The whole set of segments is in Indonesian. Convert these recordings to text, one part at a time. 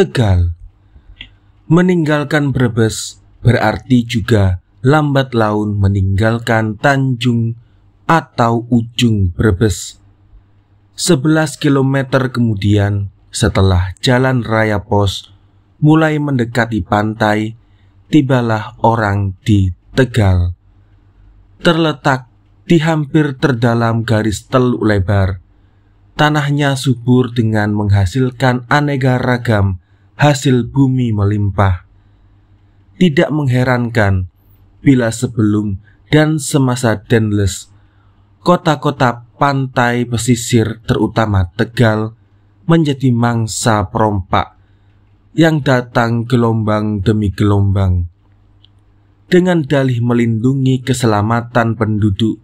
Tegal. Meninggalkan Brebes berarti juga lambat laun meninggalkan Tanjung atau ujung Brebes. 11 km kemudian setelah jalan raya pos mulai mendekati pantai, tibalah orang di Tegal. Terletak di hampir terdalam garis teluk lebar, tanahnya subur dengan menghasilkan aneka ragam hasil bumi melimpah. Tidak mengherankan bila sebelum dan semasa Denles, kota-kota pantai pesisir terutama Tegal menjadi mangsa perompak yang datang gelombang demi gelombang. Dengan dalih melindungi keselamatan penduduk,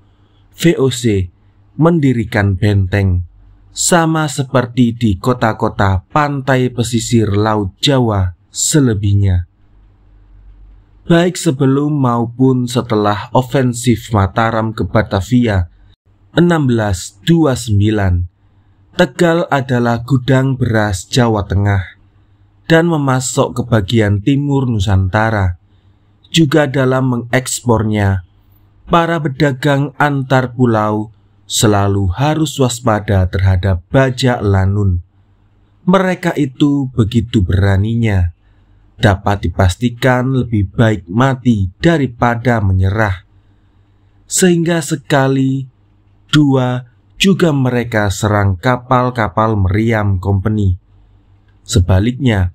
VOC mendirikan benteng sama seperti di kota-kota pantai pesisir Laut Jawa selebihnya. Baik sebelum maupun setelah ofensif Mataram ke Batavia 1629, Tegal adalah gudang beras Jawa Tengah dan memasok ke bagian timur Nusantara. Juga dalam mengekspornya, para pedagang antar pulau selalu harus waspada terhadap bajak lanun. Mereka itu begitu beraninya, dapat dipastikan lebih baik mati daripada menyerah. Sehingga sekali, dua, juga mereka serang kapal-kapal meriam company. Sebaliknya,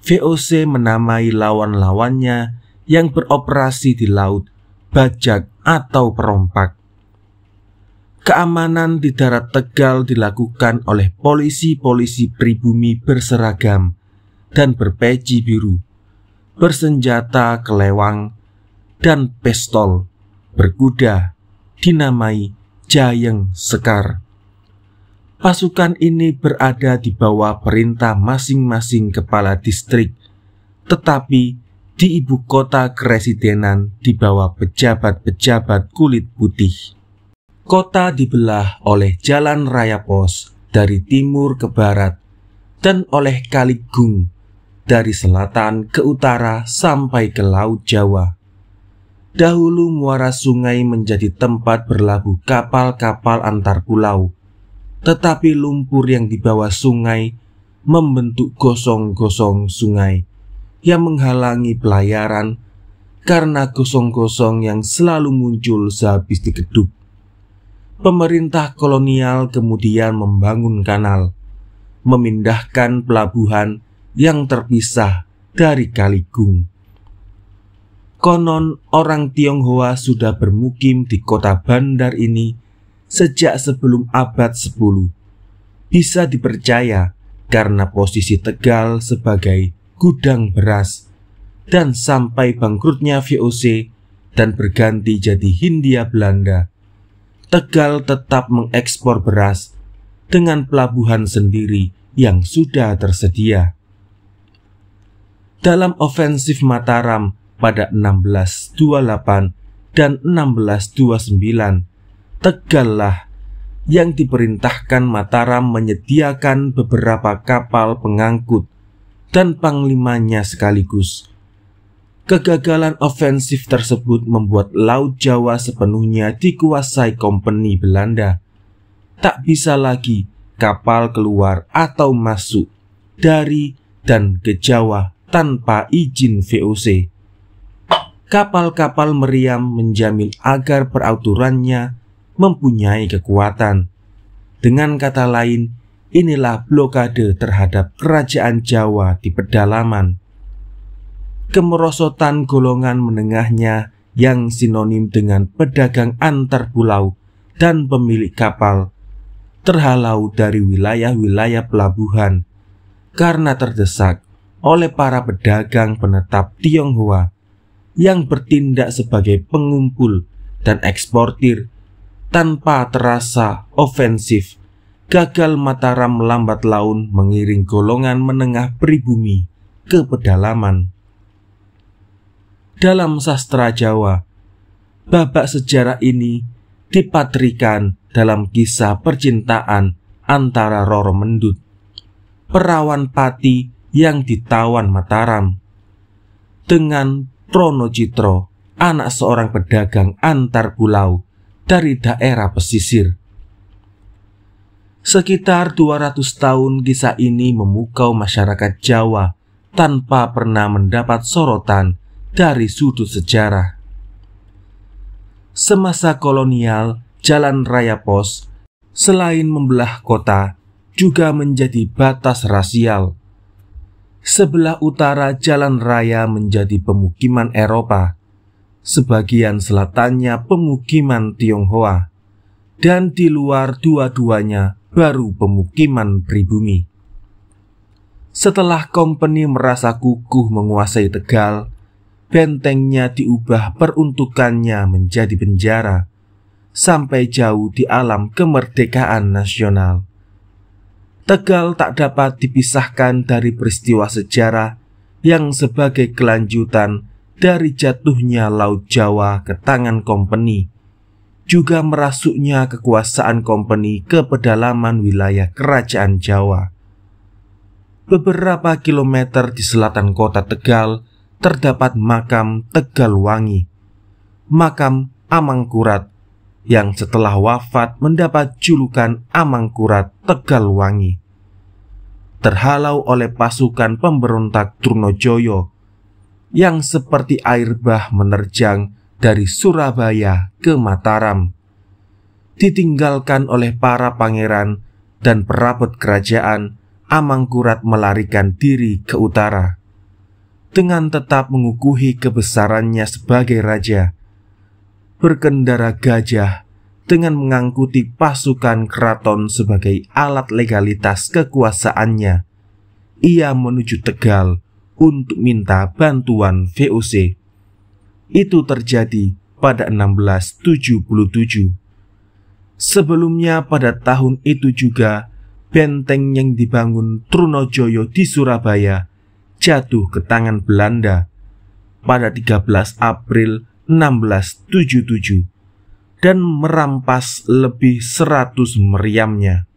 VOC menamai lawan-lawannya yang beroperasi di laut bajak atau perompak keamanan di darat Tegal dilakukan oleh polisi-polisi pribumi berseragam dan berpeci biru, bersenjata kelewang dan pistol, berkuda, dinamai Jayeng Sekar. Pasukan ini berada di bawah perintah masing-masing kepala distrik, tetapi di ibu kota keresidenan di bawah pejabat-pejabat kulit putih. Kota dibelah oleh jalan raya pos dari timur ke barat dan oleh kali Gung dari selatan ke utara sampai ke Laut Jawa. Dahulu muara sungai menjadi tempat berlabuh kapal-kapal antar pulau, tetapi lumpur yang dibawa sungai membentuk gosong-gosong sungai yang menghalangi pelayaran karena gosong-gosong yang selalu muncul sehabis dikeduk pemerintah kolonial kemudian membangun kanal, memindahkan pelabuhan yang terpisah dari Kaligung. Konon orang Tionghoa sudah bermukim di kota bandar ini sejak sebelum abad 10. Bisa dipercaya karena posisi Tegal sebagai gudang beras dan sampai bangkrutnya VOC dan berganti jadi Hindia Belanda Tegal tetap mengekspor beras dengan pelabuhan sendiri yang sudah tersedia. Dalam ofensif Mataram pada 1628 dan 1629, Tegal yang diperintahkan Mataram menyediakan beberapa kapal pengangkut dan panglimanya sekaligus Kegagalan ofensif tersebut membuat Laut Jawa sepenuhnya dikuasai Kompeni Belanda. Tak bisa lagi kapal keluar atau masuk dari dan ke Jawa tanpa izin VOC. Kapal-kapal meriam menjamin agar peraturannya mempunyai kekuatan. Dengan kata lain, inilah blokade terhadap kerajaan Jawa di pedalaman kemerosotan golongan menengahnya yang sinonim dengan pedagang antar pulau dan pemilik kapal terhalau dari wilayah-wilayah pelabuhan karena terdesak oleh para pedagang penetap Tionghoa yang bertindak sebagai pengumpul dan eksportir tanpa terasa ofensif gagal Mataram lambat laun mengiring golongan menengah pribumi ke pedalaman dalam sastra Jawa. Babak sejarah ini dipatrikan dalam kisah percintaan antara Roro Mendut, perawan pati yang ditawan Mataram, dengan Trono Citro, anak seorang pedagang antar pulau dari daerah pesisir. Sekitar 200 tahun kisah ini memukau masyarakat Jawa tanpa pernah mendapat sorotan dari sudut sejarah. Semasa kolonial, Jalan Raya Pos selain membelah kota juga menjadi batas rasial. Sebelah utara Jalan Raya menjadi pemukiman Eropa, sebagian selatannya pemukiman Tionghoa, dan di luar dua-duanya baru pemukiman pribumi. Setelah kompeni merasa kukuh menguasai Tegal, bentengnya diubah peruntukannya menjadi penjara sampai jauh di alam kemerdekaan nasional. Tegal tak dapat dipisahkan dari peristiwa sejarah yang sebagai kelanjutan dari jatuhnya Laut Jawa ke tangan kompeni, juga merasuknya kekuasaan kompeni ke pedalaman wilayah Kerajaan Jawa. Beberapa kilometer di selatan kota Tegal, terdapat makam Tegalwangi, makam Amangkurat yang setelah wafat mendapat julukan Amangkurat Tegalwangi. Terhalau oleh pasukan pemberontak Trunojoyo yang seperti air bah menerjang dari Surabaya ke Mataram. Ditinggalkan oleh para pangeran dan perabot kerajaan, Amangkurat melarikan diri ke utara dengan tetap mengukuhi kebesarannya sebagai raja. Berkendara gajah dengan mengangkuti pasukan keraton sebagai alat legalitas kekuasaannya. Ia menuju Tegal untuk minta bantuan VOC. Itu terjadi pada 1677. Sebelumnya pada tahun itu juga, benteng yang dibangun Trunojoyo di Surabaya jatuh ke tangan Belanda pada 13 April 1677 dan merampas lebih seratus meriamnya.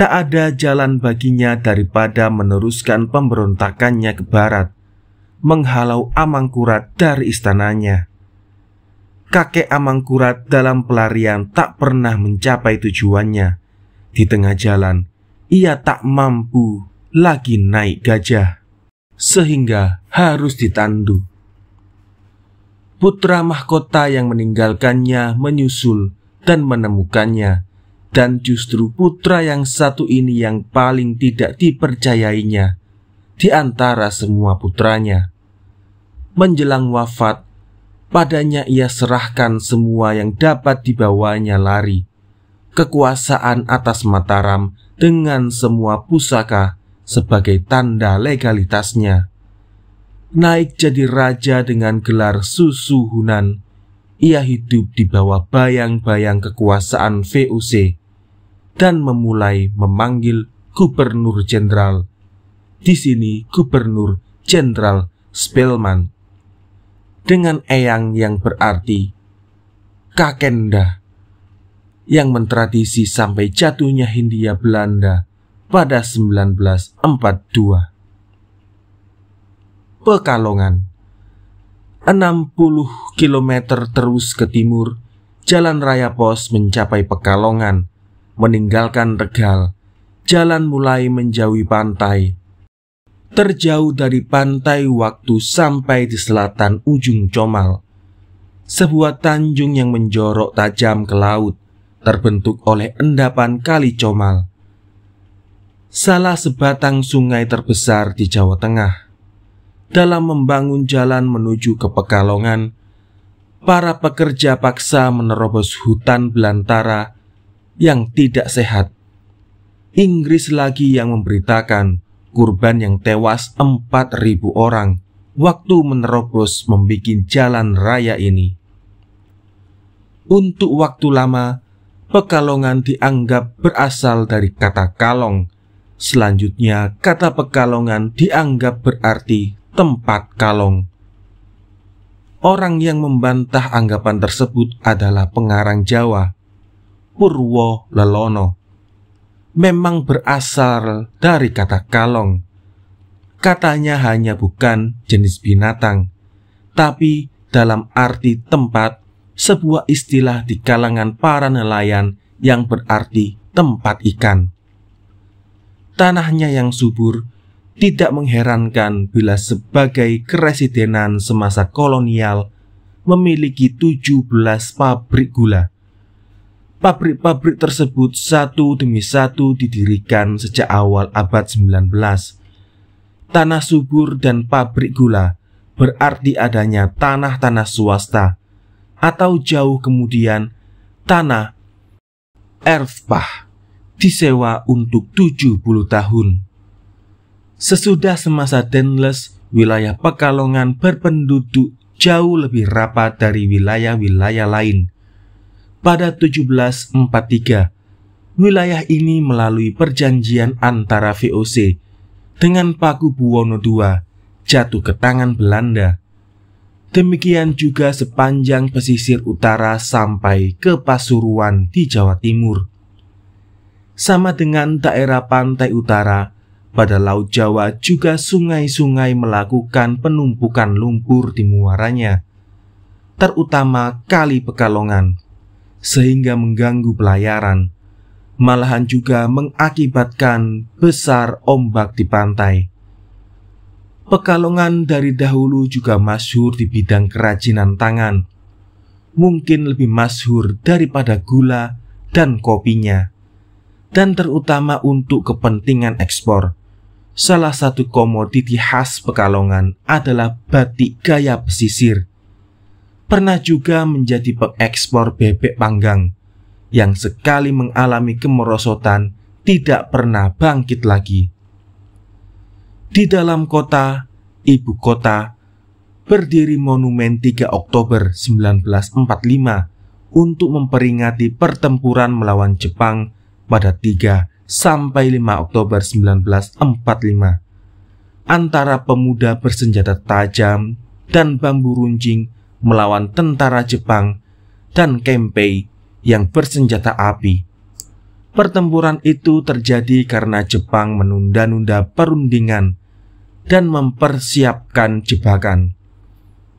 Tak ada jalan baginya daripada meneruskan pemberontakannya ke barat, menghalau Amangkurat dari istananya. Kakek Amangkurat dalam pelarian tak pernah mencapai tujuannya. Di tengah jalan, ia tak mampu lagi naik gajah, sehingga harus ditandu. Putra mahkota yang meninggalkannya menyusul dan menemukannya, dan justru putra yang satu ini yang paling tidak dipercayainya di antara semua putranya. Menjelang wafat, padanya ia serahkan semua yang dapat dibawanya lari, kekuasaan atas Mataram dengan semua pusaka sebagai tanda legalitasnya. Naik jadi raja dengan gelar Susu Hunan, ia hidup di bawah bayang-bayang kekuasaan VOC dan memulai memanggil Gubernur Jenderal. Di sini Gubernur Jenderal Spellman dengan eyang yang berarti Kakenda yang mentradisi sampai jatuhnya Hindia Belanda pada 1942. Pekalongan 60 km terus ke timur, Jalan Raya Pos mencapai Pekalongan, meninggalkan Regal. Jalan mulai menjauhi pantai. Terjauh dari pantai waktu sampai di selatan ujung Comal. Sebuah tanjung yang menjorok tajam ke laut, terbentuk oleh endapan kali Comal salah sebatang sungai terbesar di Jawa Tengah. Dalam membangun jalan menuju ke Pekalongan, para pekerja paksa menerobos hutan belantara yang tidak sehat. Inggris lagi yang memberitakan kurban yang tewas 4.000 orang waktu menerobos membuat jalan raya ini. Untuk waktu lama, Pekalongan dianggap berasal dari kata kalong Selanjutnya, kata Pekalongan dianggap berarti tempat kalong. Orang yang membantah anggapan tersebut adalah pengarang Jawa, Purwo Lelono. Memang berasal dari kata kalong. Katanya hanya bukan jenis binatang, tapi dalam arti tempat, sebuah istilah di kalangan para nelayan yang berarti tempat ikan tanahnya yang subur, tidak mengherankan bila sebagai keresidenan semasa kolonial memiliki 17 pabrik gula. Pabrik-pabrik tersebut satu demi satu didirikan sejak awal abad 19. Tanah subur dan pabrik gula berarti adanya tanah-tanah swasta atau jauh kemudian tanah erfpah disewa untuk 70 tahun. Sesudah semasa Denles, wilayah Pekalongan berpenduduk jauh lebih rapat dari wilayah-wilayah lain. Pada 1743, wilayah ini melalui perjanjian antara VOC dengan Paku Buwono II jatuh ke tangan Belanda. Demikian juga sepanjang pesisir utara sampai ke Pasuruan di Jawa Timur sama dengan daerah pantai utara, pada Laut Jawa juga sungai-sungai melakukan penumpukan lumpur di muaranya, terutama Kali Pekalongan, sehingga mengganggu pelayaran, malahan juga mengakibatkan besar ombak di pantai. Pekalongan dari dahulu juga masyhur di bidang kerajinan tangan, mungkin lebih masyhur daripada gula dan kopinya dan terutama untuk kepentingan ekspor. Salah satu komoditi khas Pekalongan adalah batik gaya pesisir. Pernah juga menjadi pengekspor bebek panggang yang sekali mengalami kemerosotan tidak pernah bangkit lagi. Di dalam kota, ibu kota, berdiri monumen 3 Oktober 1945 untuk memperingati pertempuran melawan Jepang pada 3 sampai 5 Oktober 1945 antara pemuda bersenjata tajam dan bambu runcing melawan tentara Jepang dan Kempei yang bersenjata api. Pertempuran itu terjadi karena Jepang menunda-nunda perundingan dan mempersiapkan jebakan.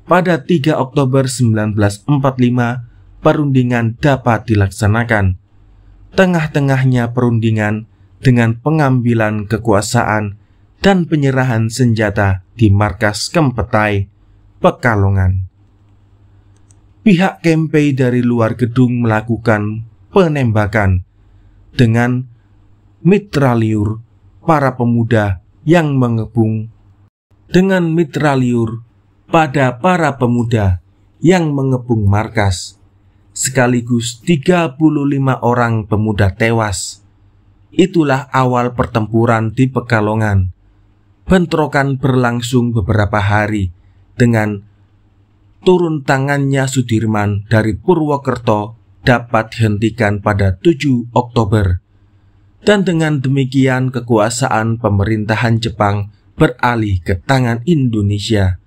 Pada 3 Oktober 1945, perundingan dapat dilaksanakan tengah-tengahnya perundingan dengan pengambilan kekuasaan dan penyerahan senjata di markas Kempetai, Pekalongan. Pihak Kempei dari luar gedung melakukan penembakan dengan mitraliur para pemuda yang mengepung dengan mitraliur pada para pemuda yang mengepung markas sekaligus 35 orang pemuda tewas. Itulah awal pertempuran di Pekalongan. Bentrokan berlangsung beberapa hari dengan turun tangannya Sudirman dari Purwokerto dapat dihentikan pada 7 Oktober. Dan dengan demikian kekuasaan pemerintahan Jepang beralih ke tangan Indonesia.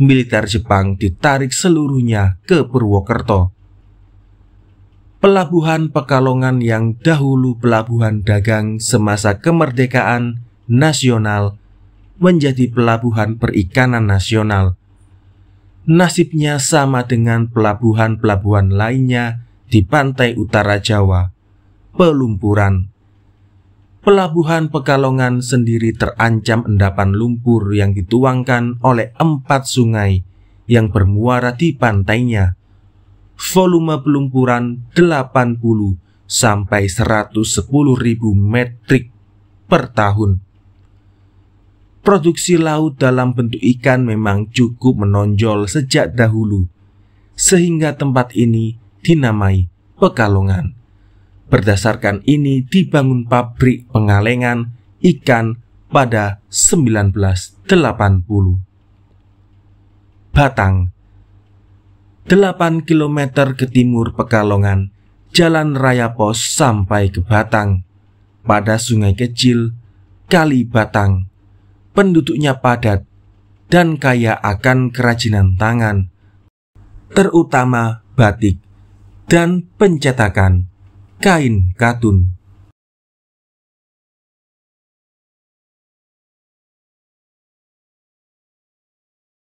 Militer Jepang ditarik seluruhnya ke Purwokerto pelabuhan Pekalongan yang dahulu pelabuhan dagang semasa kemerdekaan nasional menjadi pelabuhan perikanan nasional. Nasibnya sama dengan pelabuhan-pelabuhan lainnya di pantai utara Jawa, pelumpuran. Pelabuhan Pekalongan sendiri terancam endapan lumpur yang dituangkan oleh empat sungai yang bermuara di pantainya volume pelumpuran 80 sampai 110 ribu metrik per tahun. Produksi laut dalam bentuk ikan memang cukup menonjol sejak dahulu, sehingga tempat ini dinamai Pekalongan. Berdasarkan ini dibangun pabrik pengalengan ikan pada 1980. Batang 8 km ke timur Pekalongan, Jalan Raya Pos sampai ke Batang. Pada sungai kecil, Kali Batang, penduduknya padat dan kaya akan kerajinan tangan, terutama batik dan pencetakan kain katun.